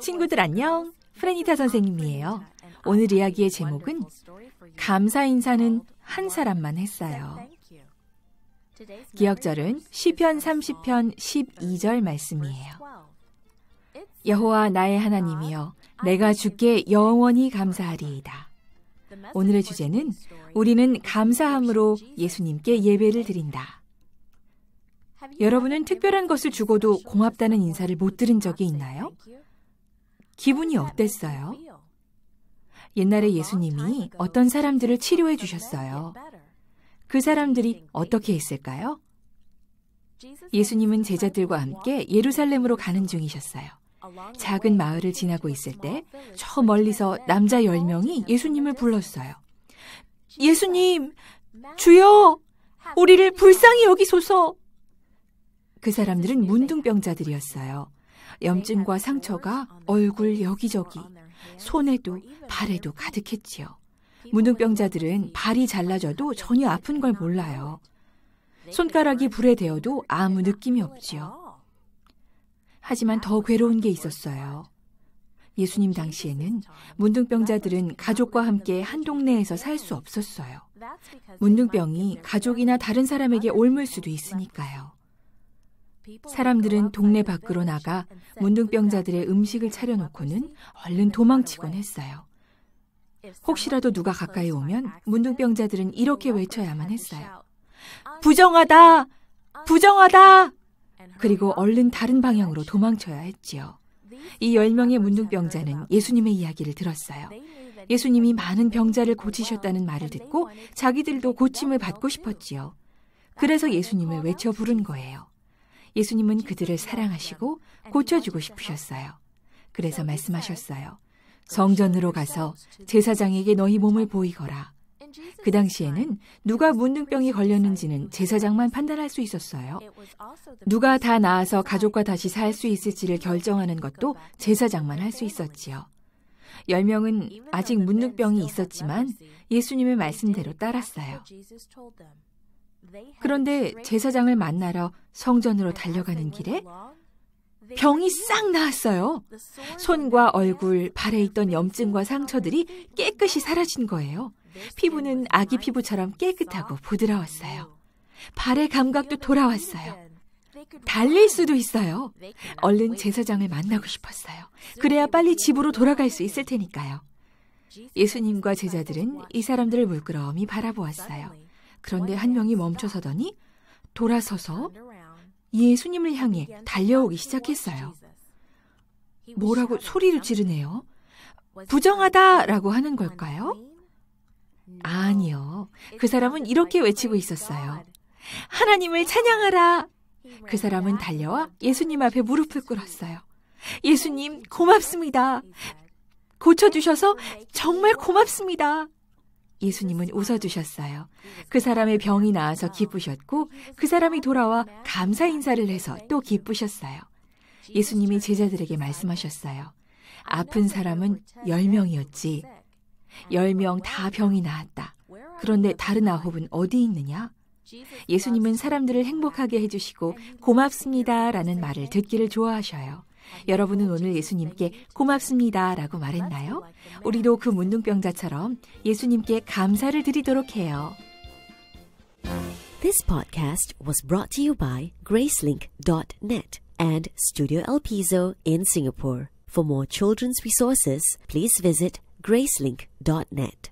친구들 안녕. 프레니타 선생님이에요. 오늘 이야기의 제목은 감사 인사는 한 사람만 했어요. 기억절은 시편 30편 12절 말씀이에요. 여호와 나의 하나님이여 내가 주께 영원히 감사하리이다. 오늘의 주제는 우리는 감사함으로 예수님께 예배를 드린다. 여러분은 특별한 것을 주고도 고맙다는 인사를 못 들은 적이 있나요? 기분이 어땠어요? 옛날에 예수님이 어떤 사람들을 치료해 주셨어요. 그 사람들이 어떻게 했을까요? 예수님은 제자들과 함께 예루살렘으로 가는 중이셨어요. 작은 마을을 지나고 있을 때 저 멀리서 남자 10명이 예수님을 불렀어요. 예수님, 주여, 우리를 불쌍히 여기소서. 그 사람들은 문둥병자들이었어요. 염증과 상처가 얼굴 여기저기, 손에도 발에도 가득했지요. 무능병자들은 발이 잘라져도 전혀 아픈 걸 몰라요. 손가락이 불에 데어도 아무 느낌이 없지요. 하지만 더 괴로운 게 있었어요. 예수님 당시에는 문둥병자들은 가족과 함께 한 동네에서 살 수 없었어요. 문둥병이 가족이나 다른 사람에게 옮을 수도 있으니까요. 사람들은 동네 밖으로 나가 문둥병자들의 음식을 차려놓고는 얼른 도망치곤 했어요. 혹시라도 누가 가까이 오면 문둥병자들은 이렇게 외쳐야만 했어요. 부정하다! 부정하다! 그리고 얼른 다른 방향으로 도망쳐야 했지요. 이 10명의 문둥병자는 예수님의 이야기를 들었어요. 예수님이 많은 병자를 고치셨다는 말을 듣고 자기들도 고침을 받고 싶었지요. 그래서 예수님을 외쳐 부른 거예요. 예수님은 그들을 사랑하시고 고쳐주고 싶으셨어요. 그래서 말씀하셨어요. 성전으로 가서 제사장에게 너희 몸을 보이거라. 그 당시에는 누가 문둥병이 걸렸는지는 제사장만 판단할 수 있었어요. 누가 다 나아서 가족과 다시 살 수 있을지를 결정하는 것도 제사장만 할 수 있었지요. 열명은 아직 문둥병이 있었지만 예수님의 말씀대로 따랐어요. 그런데 제사장을 만나러 성전으로 달려가는 길에 병이 싹 나았어요. 손과 얼굴, 발에 있던 염증과 상처들이 깨끗이 사라진 거예요. 피부는 아기 피부처럼 깨끗하고 부드러웠어요. 발의 감각도 돌아왔어요. 달릴 수도 있어요. 얼른 제사장을 만나고 싶었어요. 그래야 빨리 집으로 돌아갈 수 있을 테니까요. 예수님과 제자들은 이 사람들을 물끄러미 바라보았어요. 그런데 한 명이 멈춰서더니 돌아서서 예수님을 향해 달려오기 시작했어요. 뭐라고 소리를 지르네요. 부정하다라고 하는 걸까요? 아니요. 그 사람은 이렇게 외치고 있었어요. 하나님을 찬양하라. 그 사람은 달려와 예수님 앞에 무릎을 꿇었어요. 예수님, 고맙습니다. 고쳐주셔서 정말 고맙습니다. 예수님은 웃어주셨어요. 그 사람의 병이 나아서 기쁘셨고 그 사람이 돌아와 감사 인사를 해서 또 기쁘셨어요. 예수님이 제자들에게 말씀하셨어요. 아픈 사람은 10명이었지. 10명 다 병이 나았다. 그런데 다른 아홉은 어디 있느냐? 예수님은 사람들을 행복하게 해주시고 고맙습니다 라는 말을 듣기를 좋아하셔요. 여러분은 오늘 예수님께 고맙습니다 라고 말했나요? 우리도 그 문둥병자처럼 예수님께 감사를 드리도록 해요. This podcast was brought to you by gracelink.net and Studio El Piso in Singapore. For more children's resources, please visit gracelink.net.